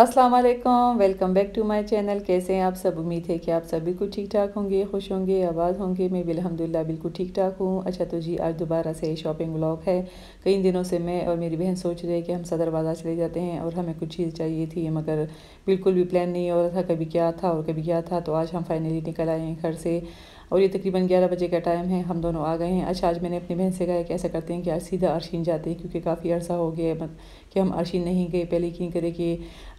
अस्सलाम वालेकुम welcome back to my channel कैसे हैं आप सब उम्मीद है कि आप सभी बिल्कुल ठीक ठाक होंगे खुश होंगे आबाद होंगे मैं भी अलहमदिल्ला बिल्कुल ठीक ठाक हूँ अच्छा तो जी आज दोबारा से शॉपिंग ब्लॉग है कई दिनों से मैं और मेरी बहन सोच रही है कि हम सदर बाज़ार चले जाते हैं और हमें कुछ चीज़ चाहिए थी मगर बिल्कुल भी प्लान नहीं हो रहा था कभी क्या था और कभी क्या था तो आज हम फाइनली निकल आए हैं घर से और ये तकरीबन 11 बजे का टाइम है हम दोनों आ गए हैं अच्छा आज मैंने अपनी बहन से कहा कि ऐसा करते हैं कि आज सीधा अर्शीन जाते हैं क्योंकि काफ़ी अर्सा हो गया है कि हम अर्शीन नहीं गए पहले क्यों करें कि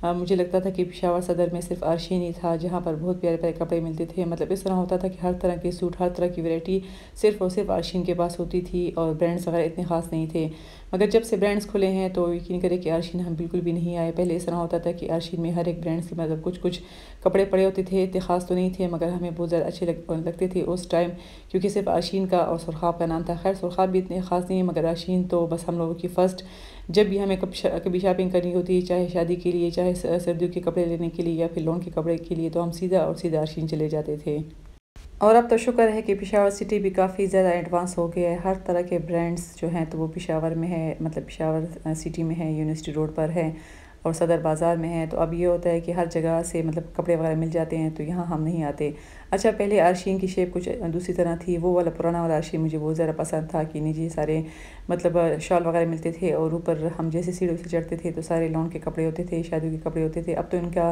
आ, मुझे लगता था कि पिशावर सदर में सिर्फ आरशी नहीं था जहाँ पर बहुत प्यारे प्यारे कपड़े मिलते थे मतलब इस तरह होता था कि हर तरह के सूट हर तरह की वैरायटी सिर्फ और सिर्फ आरशीन के पास होती थी और ब्रांड्स वगैरह इतने ख़ास नहीं थे मगर जब से ब्रांड्स खुले हैं तो यकीन करें कि आरशीन हम बिल्कुल भी नहीं आए पहले इस तरह होता था कि आरशीन में हर एक ब्रांड्स के मतलब कुछ कुछ कपड़े पड़े होते थे इतने ख़ास तो नहीं थे मगर हमें बहुत ज़्यादा अच्छे लग, लगते थे उस टाइम क्योंकि सिर्फ आशीन का और सुरखाब का नाम था खैर सुरखाब भी इतने ख़ास नहीं है मगर आशीन तो बस हम लोगों की फ़र्स्ट जब भी हमें कभी शॉपिंग करनी होती है चाहे शादी के लिए चाहे सर्दियों के कपड़े लेने के लिए या फिर लोन के कपड़े के लिए तो हम सीधा और सीधा अर्शीन चले जाते थे और अब तो शुक्र है कि पिशावर सिटी भी काफ़ी ज़्यादा एडवांस हो गया है हर तरह के ब्रांड्स जो हैं तो वो पिशावर में है मतलब पिशावर सिटी में है यूनिवर्सिटी रोड पर है और सदर बाज़ार में है तो अब ये होता है कि हर जगह से मतलब कपड़े वगैरह मिल जाते हैं तो यहाँ हम नहीं आते अच्छा पहले आरशीन की शेप कुछ दूसरी तरह थी वो वाला पुराना वाला आरशीन मुझे बहुत ज़्यादा पसंद था कि निजी सारे मतलब शॉल वगैरह मिलते थे और ऊपर हम जैसे सीढ़ियों से चढ़ते थे तो सारे लोन के कपड़े होते थे शादियों के कपड़े होते थे अब तो इनका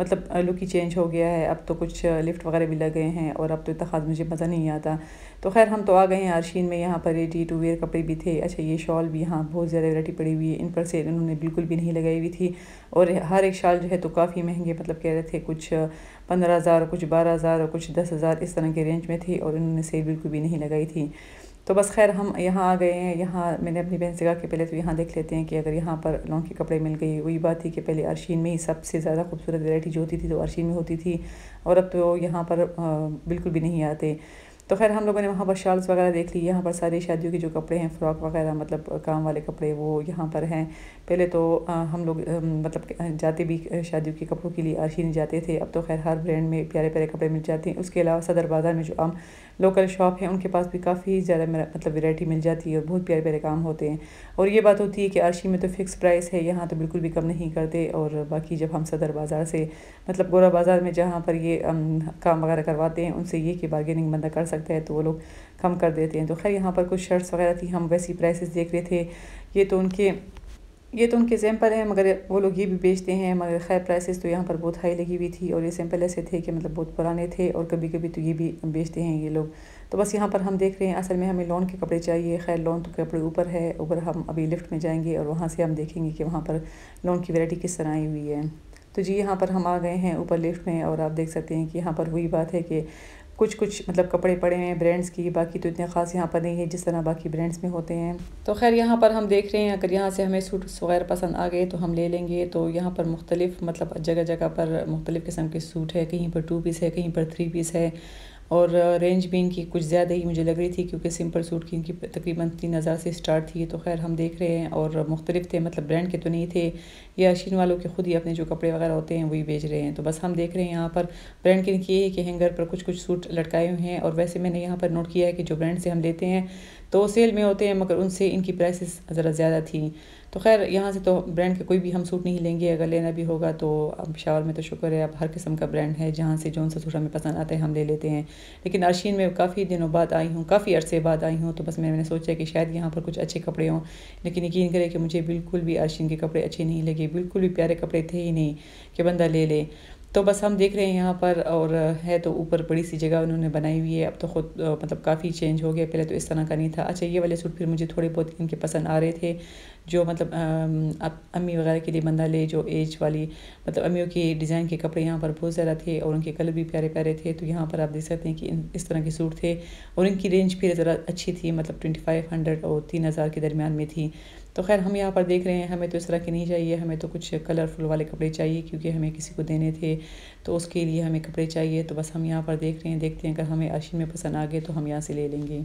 मतलब लुक ही चेंज हो गया है अब तो कुछ लिफ्ट वगैरह भी लग गए हैं और अब तो इतना खास मुझे मज़ा नहीं आता तो खैर हम तो आ गए हैं आरशीन में यहाँ पर रेडी टू वेयर कपड़े भी थे अच्छा ये शॉल भी यहाँ बहुत ज़्यादा वैरायटी पड़ी हुई है इन पर से उन्होंने बिल्कुल भी नहीं लगाई हुई थी और हर एक शॉल जो है तो काफ़ी महंगे मतलब कह रहे थे कुछ पंद्रह हज़ार कुछ बारह हज़ार कुछ दस हज़ार इस तरह के रेंज में थी और उन्होंने सेल बिल्कुल भी नहीं लगाई थी तो बस खैर हम यहाँ आ गए हैं यहाँ मैंने अपनी बहन से कहा कि पहले तो यहाँ देख लेते हैं कि अगर यहाँ पर लॉन्ग के कपड़े मिल गए वही बात थी कि पहले अरशीन में ही सबसे ज़्यादा खूबसूरत वैरायटी जो होती थी तो अरशीन में होती थी और अब तो यहाँ पर बिल्कुल भी नहीं आते तो खैर हम लोगों ने वहाँ पर शॉल्स वगैरह देख ली यहाँ पर सारी शादियों के जो कपड़े हैं फ़्रॉक वगैरह मतलब काम वाले कपड़े वो यहाँ पर हैं पहले तो हम लोग मतलब जाते भी शादियों के कपड़ों के लिए आशीन जाते थे अब तो खैर हर ब्रांड में प्यारे प्यारे कपड़े मिल जाते हैं उसके अलावा सदर बाज़ार में जो आम लोकल शॉप हैं उनके पास भी काफ़ी ज़्यादा मतलब वेराइटी मिल जाती है और बहुत प्यारे प्यारे काम होते हैं और ये बात होती है कि आरशी में तो फ़िक्स प्राइस है यहाँ तो बिल्कुल भी कम नहीं करते और बाकी जब हम सदर बाज़ार से मतलब गोरा बाज़ार में जहाँ पर ये काम वगैरह करवाते हैं उनसे ये कि बार्गेनिंग बंदा कर सकता है तो वो लोग कम कर देते हैं तो खैर यहाँ पर कुछ शर्ट्स वगैरह थी हम वैसी प्राइसेस देख रहे थे ये तो उनके ये तो उनके सैम्पल हैं मगर वो लोग ये भी बेचते हैं मगर खैर प्राइसेस तो यहाँ पर बहुत हाई लगी हुई थी और ये सैम्पल ऐसे थे कि मतलब बहुत पुराने थे और कभी कभी तो ये भी बेचते हैं ये लोग तो बस यहाँ पर हम देख रहे हैं असल में हमें लॉन के कपड़े चाहिए खैर लॉन तो कपड़े ऊपर है ऊपर हम अभी लिफ्ट में जाएंगे और वहाँ से हम देखेंगे कि वहाँ पर लॉन की वेराइटी किस तरह आई हुई है तो जी यहाँ पर हम आ गए हैं ऊपर लिफ्ट में और आप देख सकते हैं कि यहाँ पर वही बात है कि कुछ कुछ मतलब कपड़े पड़े हैं ब्रांड्स की बाकी तो इतने ख़ास यहाँ पर नहीं है जिस तरह बाकी ब्रांड्स में होते हैं तो खैर यहाँ पर हम देख रहे हैं अगर यहाँ से हमें सूट वगैरह पसंद आ गए तो हम ले लेंगे तो यहाँ पर मुख्तलिफ मतलब जगह जगह पर मुख्तलिफ़ किस्म के सूट है कहीं पर टू पीस है कहीं पर थ्री पीस है और रेंज भी इनकी कुछ ज़्यादा ही मुझे लग रही थी क्योंकि सिंपल सूट की इनकी तकरीबन तीन हज़ार से स्टार्ट थी तो खैर हम देख रहे हैं और मुख्तलिफ थे मतलब ब्रांड के तो नहीं थे या शीन वालों के ख़ुद ही अपने जो कपड़े वगैरह होते हैं वही बेच रहे हैं तो बस हम देख रहे हैं यहाँ पर ब्रांड के इनकी ये है कि हैंगर पर कुछ कुछ सूट लटकाए हुए हैं और वैसे मैंने यहाँ पर नोट किया है कि जो ब्रांड से हम लेते हैं तो सेल में होते हैं मगर उनसे इनकी प्राइसेस ज़रा ज़्यादा थी तो खैर यहाँ से तो ब्रांड का कोई भी हम सूट नहीं लेंगे अगर लेना भी होगा तो अब शावर में तो शुक्र है अब हर किस्म का ब्रांड है जहाँ से जो सा सूट हमें पसंद आता है हम ले लेते हैं लेकिन अर्शीन में काफ़ी दिनों बाद आई हूँ काफ़ी अरसे बाद आई हूँ तो बस मैंने सोचा कि शायद यहाँ पर कुछ अच्छे कपड़े हों लेकिन यकीन करें कि मुझे बिल्कुल भी अर्शीन के कपड़े अच्छे नहीं लगे बिल्कुल भी प्यारे कपड़े थे ही नहीं कि बंदा ले ले तो बस हम देख रहे हैं यहाँ पर और है तो ऊपर बड़ी सी जगह उन्होंने बनाई हुई है अब तो खुद मतलब काफ़ी चेंज हो गया पहले तो इस तरह का नहीं था अच्छा ये वाले सूट फिर मुझे थोड़े बहुत इनके पसंद आ रहे थे जो मतलब अम्मी वगैरह के लिए बंदा ले जो एज वाली मतलब अम्मियों के डिज़ाइन के कपड़े यहाँ पर बहुत ज़्यादा थे और उनके कलर भी प्यारे प्यारे थे तो यहाँ पर आप देख सकते हैं कि इस तरह के सूट थे और इनकी रेंज फिर ज़रा अच्छी थी मतलब ट्वेंटी फाइव हंड्रेड और तीन हज़ार के दरमियान में थी तो खैर हम यहाँ पर देख रहे हैं हमें तो इस तरह के नहीं चाहिए हमें तो कुछ कलरफुल वाले कपड़े चाहिए क्योंकि हमें किसी को देने थे तो उसके लिए हमें कपड़े चाहिए तो बस हम यहाँ पर देख रहे हैं देखते हैं अगर हमें आशीन में पसंद आ गए तो हम यहाँ से ले लेंगे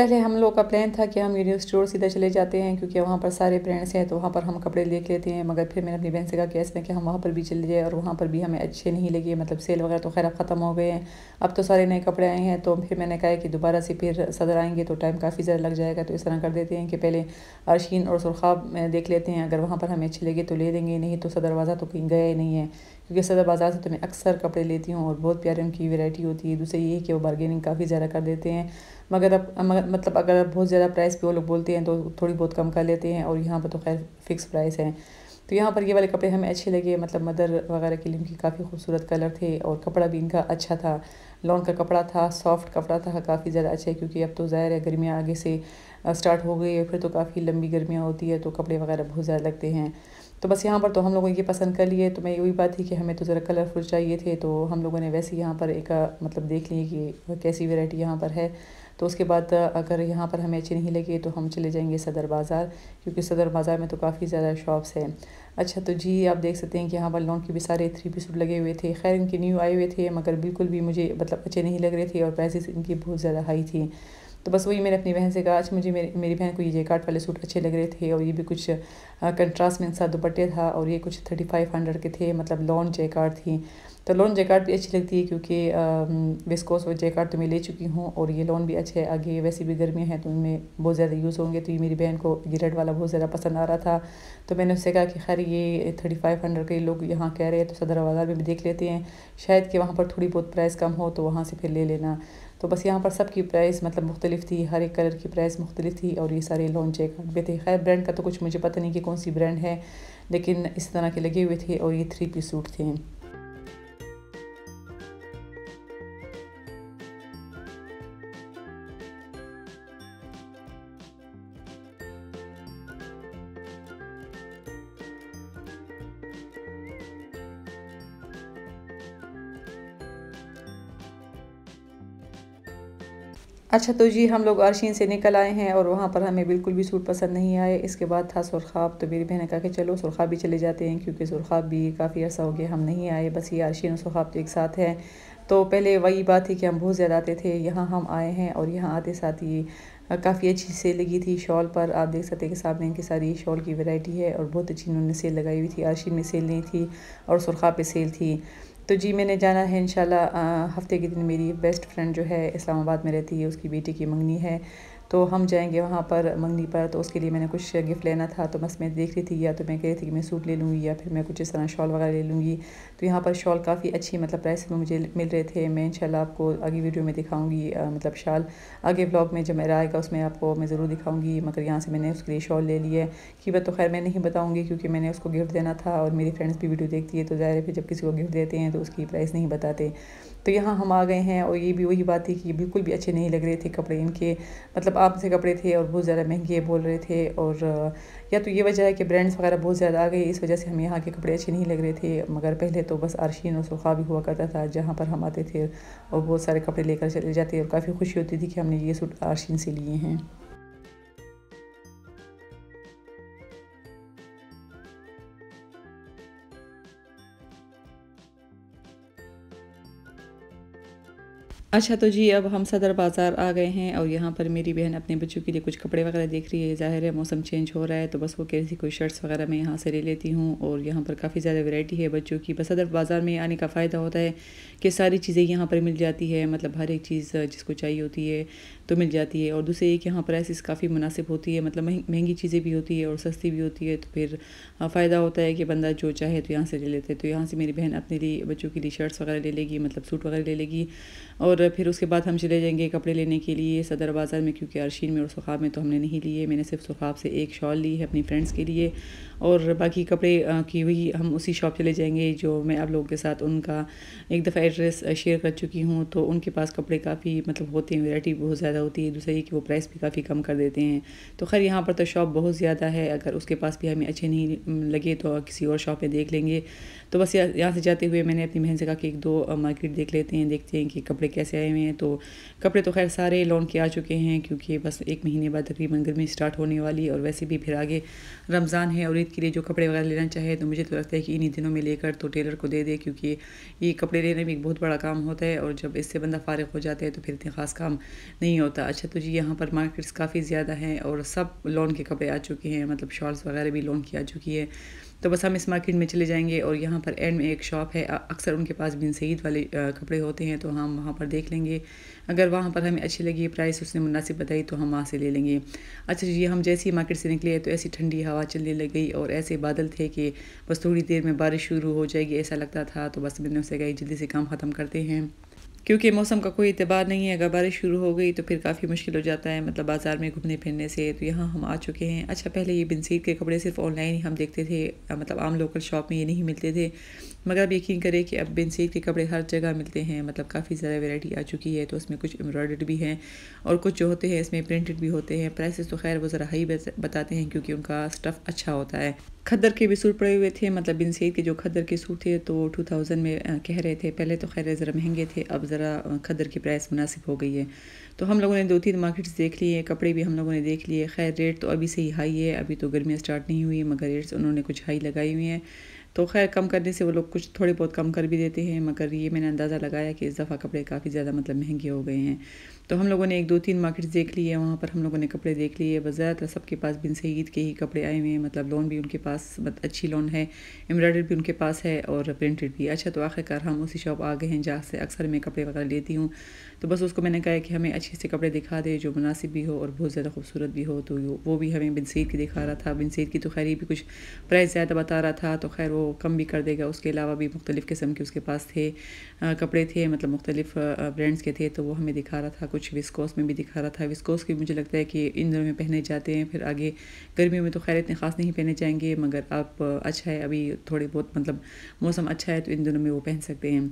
पहले हम लोग का प्लान था कि हम यूनियन स्टोर सीधा चले जाते हैं क्योंकि वहाँ पर सारे ब्रांड्स हैं तो वहाँ पर हम कपड़े देख लेते हैं मगर फिर मैंने अपनी बहन से कहा कि ऐसे कि हम वहाँ पर भी चले जाए और वहाँ पर भी हमें अच्छे नहीं लगे मतलब सेल वगैरह तो खैर ख़त्म हो गए हैं अब तो सारे नए कपड़े आए हैं तो फिर मैंने कहा कि दोबारा से फिर सदर आएंगे तो टाइम काफ़ी ज़्यादा लग जाएगा तो इस तरह कर देते हैं कि पहले अर्शीन और सुरखाब देख लेते हैं अगर वहाँ पर हमें अच्छे लगे तो ले देंगे नहीं तो सदरवाज़ा तो कहीं गए नहीं है क्योंकि सदर बाज़ार से तो मैं अक्सर कपड़े लेती हूँ और बहुत प्यारे उनकी वैरायटी होती है दूसरे ये कि वो बार्गेनिंग काफ़ी ज़्यादा कर देते हैं मगर अब मगर मतलब अगर बहुत ज़्यादा प्राइस पे वो लोग बोलते हैं तो थोड़ी बहुत कम कर लेते हैं और यहाँ पर तो खैर फिक्स प्राइस है तो यहाँ पर ये वाले कपड़े हमें अच्छे लगे मतलब मदर वगैरह के लिए उनकी काफ़ी खूबसूरत कलर थे और कपड़ा भी इनका अच्छा था लॉन्ग का कपड़ा था सॉफ्ट कपड़ा था काफ़ी ज़्यादा अच्छा है क्योंकि अब तो ज़ाहिर है गर्मियाँ आगे से स्टार्ट हो गई है फिर तो काफ़ी लंबी गर्मियाँ होती है तो कपड़े वगैरह बहुत ज़्यादा लगते हैं तो बस यहाँ पर तो हम लोगों ये पसंद कर लिए तो मैं यही बात थी कि हमें तो ज़रा कलरफुल चाहिए थे तो हम लोगों ने वैसे यहाँ पर एक मतलब देख लिए कि कैसी वेराइटी यहाँ पर है तो उसके बाद अगर यहाँ पर हमें अच्छी नहीं लगे तो हम चले जाएंगे सदर बाज़ार क्योंकि सदर बाज़ार में तो काफ़ी ज़्यादा शॉप्स हैं अच्छा तो जी आप देख सकते हैं कि यहाँ पर लॉन्ग के भी सारे थ्री पी सूट लगे हुए थे खैर इनके न्यू आए हुए थे मगर बिल्कुल भी मुझे मतलब अच्छे नहीं लग रहे थे और प्राइस इनकी बहुत ज़्यादा हाई थी तो बस वही मैंने अपनी बहन से कहा आज मुझे मेरी मेरी बहन को ये जे वाले सूट अच्छे लग रहे थे और ये भी कुछ कंट्रास्ट में इनका दुपट्टे था और ये कुछ थर्टी फाइव हंड्रेड के थे मतलब लॉन जेकार्ड थी तो लॉन जेकार्ड भी अच्छी लगती है क्योंकि विस्कोस और जेकार्ड तो मैं ले चुकी हूँ और ये लॉन भी अच्छे है आगे वैसे भी गर्मियाँ हैं तो इनमें बहुत ज़्यादा यूज़ होंगे तो ये मेरी बहन को ये रेड वाला बहुत ज़्यादा पसंद आ रहा था तो मैंने उससे कहा कि खैर ये थर्टी फाइव हंड्रेड के लोग यहाँ कह रहे हैं तो सदर बाज़ार में भी देख लेते हैं शायद कि वहाँ पर थोड़ी बहुत प्राइस कम हो तो वहाँ से फिर ले लेना तो बस यहाँ पर सब की प्राइस मतलब मुख्तलिफ थी हर एक कलर की प्राइस मुख्तलिफ थी और ये सारे लॉन्च एक पे थे खैर ब्रांड का तो कुछ मुझे पता नहीं कि कौन सी ब्रांड है लेकिन इस तरह के लगे हुए थे और ये थ्री पीस सूट थे अच्छा तो जी हम लोग अरशीन से निकल आए हैं और वहाँ पर हमें बिल्कुल भी सूट पसंद नहीं आए इसके बाद था सुरखाब तो मेरी बहन कहा कि चलो सुरखाब भी चले जाते हैं क्योंकि सुरखाब भी काफ़ी अर्सा हो गया हम नहीं आए बस ये अरशीन और सुरखाब तो एक साथ हैं तो पहले वही बात थी कि हम बहुत ज़्यादा आते थे यहाँ हम आए हैं और यहाँ आते साथ ही काफ़ी अच्छी सेल लगी थी शॉल पर आप देख सकते हैं कि सामने इनकी सारी शॉल की वैरायटी है और बहुत अच्छी इन्होंने सेल लगाई हुई थी आरशीन में सेल नहीं थी और सुरखा पे सेल थी तो जी मैंने जाना है इन हफ्ते के दिन मेरी बेस्ट फ्रेंड जो है इस्लामाबाद में रहती है उसकी बेटी की मंगनी है तो हम जाएंगे वहाँ पर मंगनी पर तो उसके लिए मैंने कुछ गिफ्ट लेना था तो बस मैं देख रही थी या तो मैं कह रही थी कि मैं सूट ले लूँगी या फिर मैं कुछ इस तरह शॉल वगैरह ले लूँगी तो यहाँ पर शॉल काफ़ी अच्छी मतलब प्राइस में मुझे मिल रहे थे मैं इंशाल्लाह आपको आगे वीडियो में दिखाऊँगी मतलब शाल आगे ब्लॉग में जब मेरा आएगा उसमें आपको मैं ज़रूर दिखाऊँगी मगर यहाँ से मैंने उसके लिए शॉल ले लिया है कीमत तो खैर मैं नहीं बताऊँगी क्योंकि मैंने उसको गिफ्ट देना था और मेरी फ्रेंड्स भी वीडियो देखती है तो ज़ाहिर है फिर जब किसी को गिफ्ट देते हैं तो उसकी प्राइस नहीं बताते तो यहाँ हम आ गए हैं और ये भी वही बात थी कि बिल्कुल भी अच्छे नहीं लग रहे थे कपड़े इनके मतलब आप से कपड़े थे और बहुत ज़्यादा महंगे बोल रहे थे और या तो ये वजह है कि ब्रांड्स वगैरह बहुत ज़्यादा आ गए इस वजह से हमें यहाँ के कपड़े अच्छे नहीं लग रहे थे मगर पहले तो बस आरशीन और सुखा भी हुआ करता था जहाँ पर हम आते थे और बहुत सारे कपड़े लेकर चले जाते और काफ़ी खुशी होती थी कि हमने ये सूट आरशीन से लिए हैं अच्छा तो जी अब हम सदर बाज़ार आ गए हैं और यहाँ पर मेरी बहन अपने बच्चों के लिए कुछ कपड़े वगैरह देख रही है ज़ाहिर है मौसम चेंज हो रहा है तो बस वो कैसी कोई शर्ट्स वगैरह मैं यहाँ से ले लेती हूँ और यहाँ पर काफ़ी ज़्यादा वैरायटी है बच्चों की बस सदर बाज़ार में आने का फ़ायदा होता है कि सारी चीज़ें यहाँ पर मिल जाती है मतलब हर एक चीज़ जिसको चाहिए होती है तो मिल जाती है और दूसरी एक यहाँ प्राइसिस काफ़ी मुनासिब होती है मतलब महंगी चीज़ें भी होती है और सस्ती भी होती है तो फिर हाँ, फ़ायदा होता है कि बंदा जो चाहे तो यहाँ से ले लेते हैं तो यहाँ से मेरी बहन अपने लिए बच्चों के लिए शर्ट्स वगैरह ले लेगी मतलब सूट वगैरह ले लेगी और फिर उसके बाद हम चले जाएंगे कपड़े लेने के लिए सदर बाज़ार में क्योंकि अरशीन में और सुखाब में तो हमने नहीं लिए मैंने सिर्फ सुखाब से एक शॉल ली है अपनी फ्रेंड्स के लिए और बाकी कपड़े की हुई हम उसी शॉप चले जाएंगे जो मैं आप लोगों के साथ उनका एक दफ़ा एड्रेस शेयर कर चुकी हूँ तो उनके पास कपड़े काफ़ी मतलब होते हैं वेराइटी बहुत ज़्यादा ज़्यादा होती है दूसरा ये कि वो प्राइस भी काफ़ी कम कर देते हैं तो खैर यहाँ पर तो शॉप बहुत ज़्यादा है अगर उसके पास भी हमें अच्छे नहीं लगे तो किसी और शॉप पर देख लेंगे तो बस यहाँ से जाते हुए मैंने अपनी बहन से कहा कि एक दो मार्केट देख लेते हैं देखते हैं कि कपड़े कैसे आए हुए हैं तो कपड़े तो खैर सारे लॉन्ग के आ चुके हैं क्योंकि बस एक महीने बाद तकरीबन गर्मी स्टार्ट होने वाली और वैसे भी फिर आगे रमज़ान है और ईद के लिए जो कपड़े वगैरह लेना चाहे तो मुझे तो लगता है कि इन्हीं दिनों में लेकर तो टेलर को दे दे क्योंकि ये कपड़े लेने में एक बहुत बड़ा काम होता है और जब इससे बंदा फारग हो जाता है तो फिर इतने ख़ास काम नहीं होता अच्छा तो जी यहाँ पर मार्केट्स काफ़ी ज़्यादा हैं और सब लॉन के कपड़े आ चुके हैं मतलब शॉल्स वगैरह भी लॉन की आ चुकी है तो बस हम इस मार्केट में चले जाएंगे और यहाँ पर एंड में एक शॉप है अक्सर उनके पास बिन सईद वाले कपड़े होते हैं तो हम वहाँ पर देख लेंगे अगर वहाँ पर हमें अच्छी लगी प्राइस उसने मुनासिब बताई तो हम वहाँ से ले लेंगे अच्छा जी हम जैसे ही मार्केट से निकले तो ऐसी ठंडी हवा चलने लग गई और ऐसे बादल थे कि बस थोड़ी देर में बारिश शुरू हो जाएगी ऐसा लगता था तो बस मैंने उसे कही जल्दी से काम ख़त्म करते हैं क्योंकि मौसम का कोई इतबार नहीं है अगर बारिश शुरू हो गई तो फिर काफ़ी मुश्किल हो जाता है मतलब बाज़ार में घूमने फिरने से तो यहाँ हम आ चुके हैं अच्छा पहले ये बिनसीद के कपड़े सिर्फ ऑनलाइन ही हम देखते थे मतलब आम लोकल शॉप में ये नहीं मिलते थे मगर आप यकीन करें कि अब बेनसीर के कपड़े हर जगह मिलते हैं मतलब काफ़ी ज़्यादा वेराइटी आ चुकी है तो उसमें कुछ एम्ब्रॉयड भी हैं और कुछ जो होते हैं इसमें प्रिंटेड भी होते हैं प्राइसेस तो खैर वो ज़रा हाई बताते हैं क्योंकि उनका स्टफ़ अच्छा होता है खद्दर के भी सूट पड़े हुए थे मतलब बिन सईद के जो खद्दर के सूट थे तो थाउजेंड में कह रहे थे पहले तो खैर ज़रा महंगे थे अब ज़रा खद्दर की प्राइस मुनासिब हो गई है तो हम लोगों ने दो तीन मार्केट्स देख लिए कपड़े भी हम लोगों ने देख लिए खैर रेट तो अभी से ही हाई है अभी तो गर्मियाँ स्टार्ट नहीं हुई मगर रेट्स उन्होंने कुछ हाई लगाई हुई हैं तो खैर कम करने से वो लोग कुछ थोड़े बहुत कम कर भी देते हैं मगर ये मैंने अंदाज़ा लगाया कि इस दफ़ा कपड़े काफ़ी ज़्यादा मतलब महंगे हो गए हैं तो हम लोगों ने एक दो तीन मार्केट्स देख लिए वहाँ पर हम लोगों ने कपड़े देख लिए बस ज़्यादातर सबके पास बिन सईद के ही कपड़े आए हुए हैं मतलब लोन भी उनके पास मतलब अच्छी लोन है एम्ब्रॉयडरी भी उनके पास है और प्रिंटेड भी अच्छा तो आखिरकार हम उसी शॉप आ गए हैं जहाँ से अक्सर मैं कपड़े वगैरह लेती हूँ तो बस उसको मैंने कहा कि हमें अच्छे से कपड़े दिखा दे जो मुनासिब भी हो और बहुत ज़्यादा खूबसूरत भी हो तो वो भी हमें बिन सईद की दिखा रहा था बिन सईद की तो खैर ये भी कुछ प्राइस ज़्यादा बता रहा था तो खैर वो कम भी कर देगा उसके अलावा भी मुख्तलिफ़ किस्म के उसके पास थे कपड़े थे मतलब मुख्तलिफ़ ब्रांड्स के थे तो वो हमें दिखा रहा था कुछ कुछ विस्कोस में भी दिखा रहा था विस्कोस के मुझे लगता है कि इन दिनों में पहने जाते हैं फिर आगे गर्मियों में तो खैर इतने ख़ास नहीं पहने जाएंगे मगर आप अच्छा है अभी थोड़े बहुत मतलब मौसम अच्छा है तो इन दिनों में वो पहन सकते हैं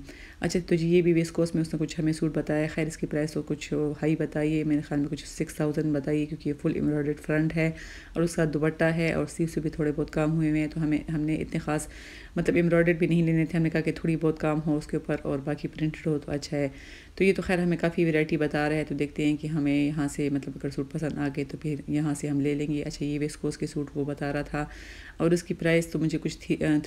अच्छा तो ये भी विस्कोस में उसने कुछ हमें सूट बताया खैर इसकी प्राइस तो कुछ हाई बताइए मेरे ख्याल में कुछ सिक्स थाउजेंड बताइए क्योंकि ये फुल एम्ब्रॉयड फ्रंट है और उसका दुपट्टा है और सीव से भी थोड़े बहुत काम हुए हुए हैं तो हमें हमने इतने ख़ास मतलब एम्ब्रॉयड भी नहीं लेने थे हमने कहा कि थोड़ी बहुत काम हो उसके ऊपर और बाकी प्रिंटेड हो तो अच्छा है तो ये तो खैर हमें काफ़ी वेराइटी बता रहा है तो देखते हैं कि हमें यहाँ से मतलब अगर सूट पसंद आ गए तो फिर यहाँ से हम ले लेंगे अच्छा ये वेस्कोस के सूट वो बता रहा था और उसकी प्राइस तो मुझे कुछ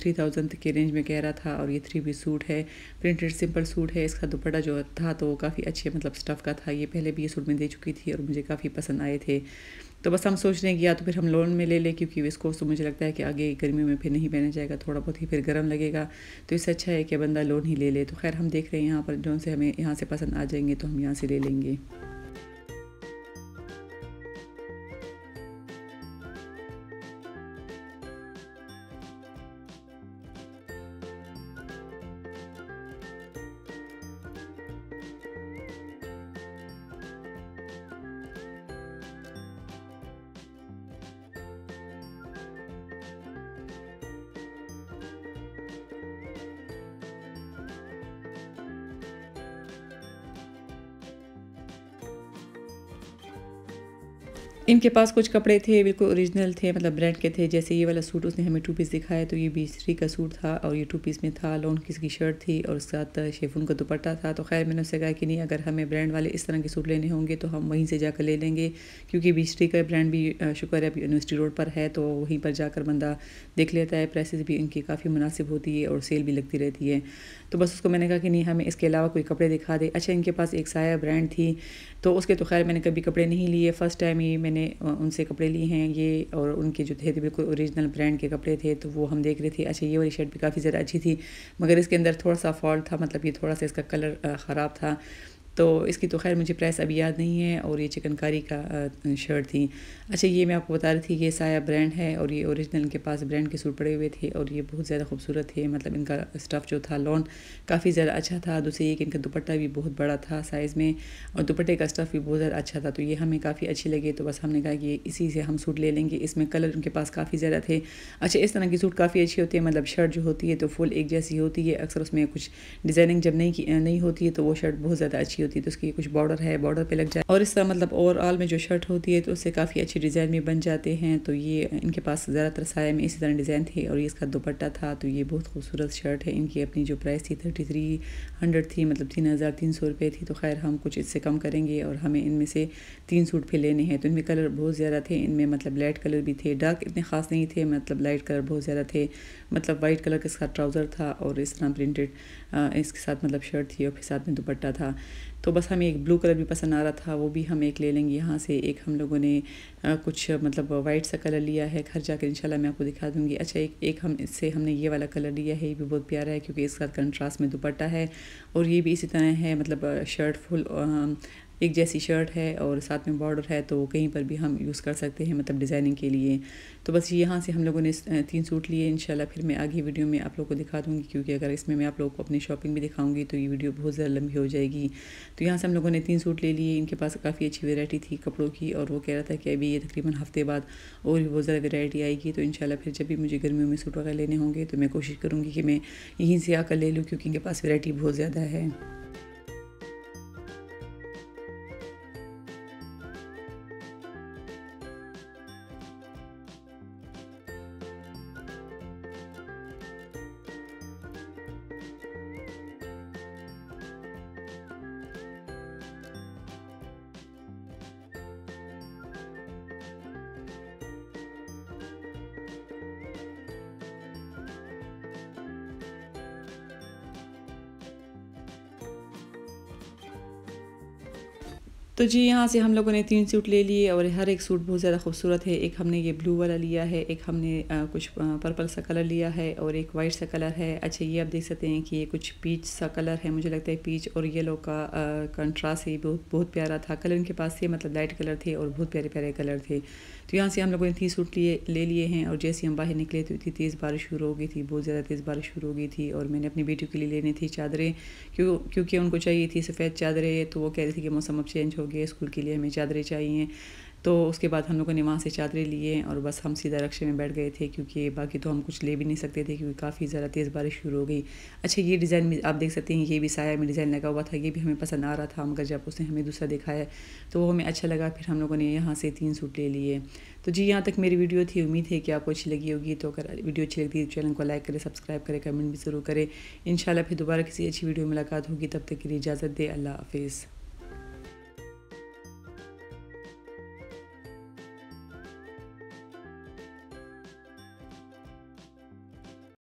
थ्री थाउजेंड के रेंज में कह रहा था और ये थ्री बी सूट है प्रिंटेड सिंपल सूट है इसका दुपट्टा जो था तो वो काफ़ी अच्छे मतलब स्टफ़ का था ये पहले भी ये सूट में दे चुकी थी और मुझे काफ़ी पसंद आए थे तो बस हम सोच रहे हैं कि या तो फिर हम लोन में ले लें क्योंकि इस कोर्स तो मुझे लगता है कि आगे गर्मियों में फिर नहीं पहना जाएगा थोड़ा बहुत ही फिर गर्म लगेगा तो इससे अच्छा है कि बंदा लोन ही ले ले तो खैर हम देख रहे हैं यहाँ पर जो से हमें यहाँ से पसंद आ जाएंगे तो हम यहाँ से ले लेंगे इनके पास कुछ कपड़े थे बिल्कुल ओरिजिनल थे मतलब ब्रांड के थे जैसे ये वाला सूट उसने हमें टू पीस दिखाया तो ये बीसरी का सूट था और ये टू पीस में था लॉन्ग किसकी शर्ट थी और उसके साथ शेफून का दुपट्टा था तो खैर मैंने उससे कहा कि नहीं अगर हमें ब्रांड वाले इस तरह के सूट लेने होंगे तो हम वहीं से जाकर ले लेंगे क्योंकि बीसरी का ब्रांड भी शुक्र है अभी यूनिवर्सिटी रोड पर है तो वहीं पर जाकर बंदा देख लेता है प्राइसेस भी इनकी काफ़ी मुनासिब होती है और सेल भी लगती रहती है तो बस उसको मैंने कहा कि नहीं हमें इसके अलावा कोई कपड़े दिखा दे अच्छा इनके पास एक साया ब्रांड थी तो उसके तो खैर मैंने कभी कपड़े नहीं लिए फ़र्स्ट टाइम ही मैंने मैंने उनसे कपड़े लिए हैं ये और उनके जो थे बिल्कुल ओरिजिनल ब्रांड के कपड़े थे तो वो हम देख रहे थे अच्छा ये वाली शर्ट भी काफ़ी ज़्यादा अच्छी थी मगर इसके अंदर थोड़ा सा फॉल्ट था मतलब ये थोड़ा सा इसका कलर ख़राब था तो इसकी तो खैर मुझे प्राइस अभी याद नहीं है और ये चिकनकारी का शर्ट थी अच्छा ये मैं आपको बता रही थी ये साया ब्रांड है और ये ओरिजिनल के पास ब्रांड के सूट पड़े हुए थे और ये बहुत ज़्यादा खूबसूरत थे मतलब इनका स्टफ़ जो था लॉन काफ़ी ज़्यादा अच्छा था दूसरे ये कि इनका दुपट्टा भी बहुत बड़ा था साइज़ में और दुपट्टे का स्टफ़ भी बहुत ज़्यादा अच्छा था तो ये हमें काफ़ी अच्छे लगे तो बस हमने कहा कि इसी से हम सूट ले लेंगे इसमें कलर उनके पास काफ़ी ज़्यादा थे अच्छा इस तरह की सूट काफ़ी अच्छी होती है मतलब शर्ट जो होती है तो फुल एक जैसी होती है अक्सर उसमें कुछ डिज़ाइनिंग जब नहीं नहीं होती है तो वो शर्ट बहुत ज़्यादा अच्छी की होती है तो उसकी कुछ बॉर्डर है बॉर्डर पे लग जाए और इस तरह मतलब ओवरऑल में जो शर्ट होती है तो उससे काफ़ी अच्छी डिज़ाइन में बन जाते हैं तो ये इनके पास ज़्यादातर साया में इसी तरह डिज़ाइन थे और ये इसका दुपट्टा था तो ये बहुत खूबसूरत शर्ट है इनकी अपनी जो प्राइस थी थर्टी थ्री हंड्रेड थी मतलब तीन हज़ार तीन सौ रुपये थी तो खैर हम कुछ इससे कम करेंगे और हमें इनमें से तीन सूट फिर लेने हैं तो इनमें कलर बहुत ज़्यादा थे इनमें मतलब लाइट कलर भी थे डार्क इतने खास नहीं थे मतलब लाइट कलर बहुत ज़्यादा थे मतलब वाइट कलर का इसका ट्राउज़र था और इस तरह प्रिंटेड इसके साथ मतलब शर्ट थी और फिर साथ में दुपट्टा था तो बस हमें एक ब्लू कलर भी पसंद आ रहा था वो भी हम एक ले लेंगे यहाँ से एक हम लोगों ने कुछ मतलब वाइट सा कलर लिया है घर जाकर इंशाल्लाह मैं आपको दिखा दूँगी अच्छा एक एक हम इससे हमने ये वाला कलर लिया है ये भी बहुत प्यारा है क्योंकि इसका कंट्रास्ट में दुपट्टा है और ये भी इसी तरह है मतलब शर्ट फुल एक जैसी शर्ट है और साथ में बॉर्डर है तो कहीं पर भी हम यूज़ कर सकते हैं मतलब डिज़ाइनिंग के लिए तो बस यहाँ से हम लोगों ने तीन सूट लिए इन फिर मैं आगे वीडियो में आप लोग को दिखा दूँगी क्योंकि अगर इसमें मैं आप लोग को अपनी शॉपिंग भी दिखाऊँगी तो ये वीडियो बहुत ज़्यादा लंबी हो जाएगी तो यहाँ से हम लोगों ने तीन सूट ले लिए इनके पास काफ़ी अच्छी वेरायटी थी कपड़ों की और वो कह रहा था कि अभी ये तकरीबन हफ्ते बाद और भी बहुत ज़्यादा वेरायटी आएगी तो इन फिर जब भी मुझे गर्मियों में सूट वगैरह लेने होंगे तो मैं कोशिश करूँगी कि मैं यहीं से आकर ले लूँ क्योंकि इनके पास वेरायटी बहुत ज़्यादा है तो जी यहाँ से हम लोगों ने तीन सूट ले लिए और हर एक सूट बहुत ज़्यादा खूबसूरत है एक हमने ये ब्लू वाला लिया है एक हमने आ, कुछ पर्पल सा कलर लिया है और एक वाइट सा कलर है अच्छा ये आप देख सकते हैं कि ये कुछ पीच सा कलर है मुझे लगता है पीच और येलो का कंट्रास्ट ही बहुत बहुत प्यारा था कलर इनके पास थे मतलब लाइट कलर थे और बहुत प्यारे प्यारे कलर थे तो यहाँ से हम लोगों ने तीन सूट लिए ले लिए हैं और जैसे हम बाहर निकले तो इतनी तेज़ बारिश शुरू हो गई थी बहुत ज़्यादा तेज़ बारिश शुरू हो गई थी और मैंने अपनी बेटियों के लिए लेनी थी चादरें क्यों क्योंकि उनको चाहिए थी सफ़ेद चादरें तो वो कह रही थी कि मौसम अब चेंज हो होंगे स्कूल के लिए हमें चादरें चाहिए तो उसके बाद हम लोगों ने वहाँ से चादरें लिए और बस हम सीधा रक्शे में बैठ गए थे क्योंकि बाकी तो हम कुछ ले भी नहीं सकते थे क्योंकि काफ़ी ज़्यादा तेज़ बारिश शुरू हो गई अच्छा ये डिज़ाइन आप देख सकते हैं ये भी साया में डिज़ाइन लगा हुआ था ये भी हमें पसंद आ रहा था मगर जब उसने हमें दूसरा दिखाया तो वो हमें अच्छा लगा फिर हम लोगों ने यहाँ से तीन सूट ले लिए तो जी यहाँ तक मेरी वीडियो थी उम्मीद है कि आपको अच्छी लगी होगी तो अगर वीडियो अच्छी लगती है तो चैनल को लाइक करें सब्सक्राइब करें कमेंट भी ज़रूर करें इन फिर दोबारा किसी अच्छी वीडियो में मुलाकात होगी तब तक के लिए इजाज़त दे अल्लाह हाफिज़